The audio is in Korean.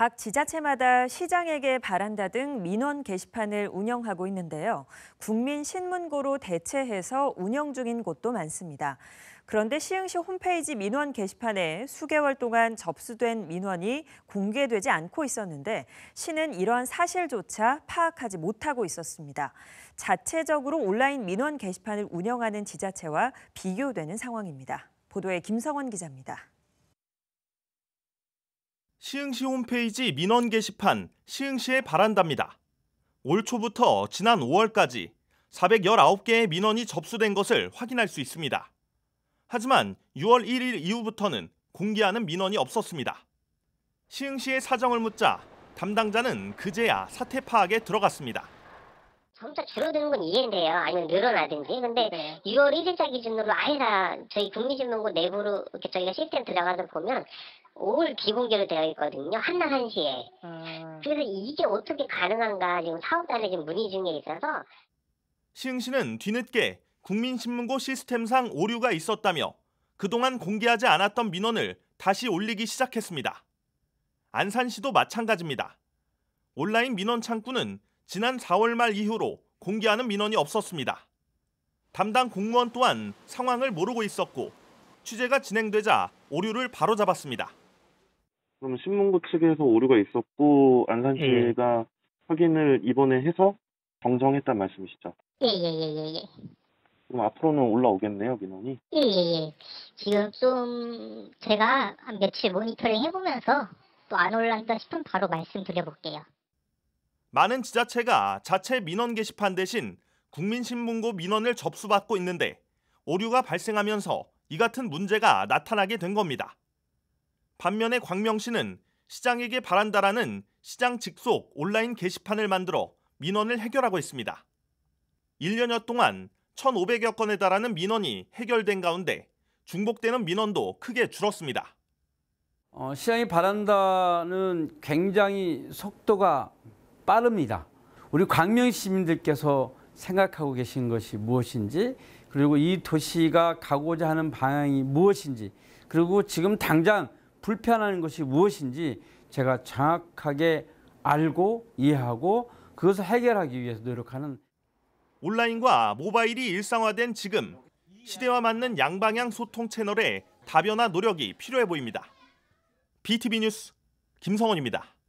각 지자체마다 시장에게 바란다 등 민원 게시판을 운영하고 있는데요. 국민 신문고로 대체해서 운영 중인 곳도 많습니다. 그런데 시흥시 홈페이지 민원 게시판에 수개월 동안 접수된 민원이 공개되지 않고 있었는데 시는 이러한 사실조차 파악하지 못하고 있었습니다. 자체적으로 온라인 민원 게시판을 운영하는 지자체와 비교되는 상황입니다. 보도에 김성원 기자입니다. 시흥시 홈페이지 민원 게시판 시흥시에 바란답니다. 올 초부터 지난 5월까지 419개의 민원이 접수된 것을 확인할 수 있습니다. 하지만 6월 1일 이후부터는 공개하는 민원이 없었습니다. 시흥시의 사정을 묻자 담당자는 그제야 사태 파악에 들어갔습니다. 점차 줄어드는 건 이해인데요. 아니면 늘어나든지. 근데 네. 6월 1일자 기준으로 아예 다 저희 국민신문고 내부로 이렇게 저희가 시스템 들어가서 보면 5월 비공개로 되어 있거든요. 한낮 한시에 음. 아. 그래서 이게 어떻게 가능한가 지금 사업단에 지금 문의 중에 있어서 시흥시는 뒤늦게 국민신문고 시스템상 오류가 있었다며 그동안 공개하지 않았던 민원을 다시 올리기 시작했습니다. 안산시도 마찬가지입니다. 온라인 민원 창구는 지난 4월 말 이후로 공개하는 민원이 없었습니다. 담당 공무원 또한 상황을 모르고 있었고 취재가 진행되자 오류를 바로잡았습니다. 그럼 신문고 측에서 오류가 있었고 안산시가 예. 확인을 이번에 해서 정정했단 말씀이시죠? 예예예예예. 예, 예, 그럼 앞으로는 올라오겠네요 민원이. 예예예. 지금 좀 제가 한 며칠 모니터링 해보면서 또 안 올란다 싶으면 바로 말씀드려볼게요. 많은 지자체가 자체 민원 게시판 대신 국민신문고 민원을 접수받고 있는데 오류가 발생하면서 이 같은 문제가 나타나게 된 겁니다. 반면에 광명시는 시장에게 바란다라는 시장 직속 온라인 게시판을 만들어 민원을 해결하고 있습니다. 1년여 동안 1,500여 건에 달하는 민원이 해결된 가운데 중복되는 민원도 크게 줄었습니다. 어, 시장이 바란다는 굉장히 속도가 빠릅니다. 우리 광명 시민들께서 생각하고 계신 것이 무엇인지 그리고 이 도시가 가고자 하는 방향이 무엇인지 그리고 지금 당장 불편한 것이 무엇인지 제가 정확하게 알고 이해하고 그것을 해결하기 위해서 노력하는 온라인과 모바일이 일상화된 지금 시대와 맞는 양방향 소통 채널의 다변화 노력이 필요해 보입니다. BTV 뉴스 김성원입니다.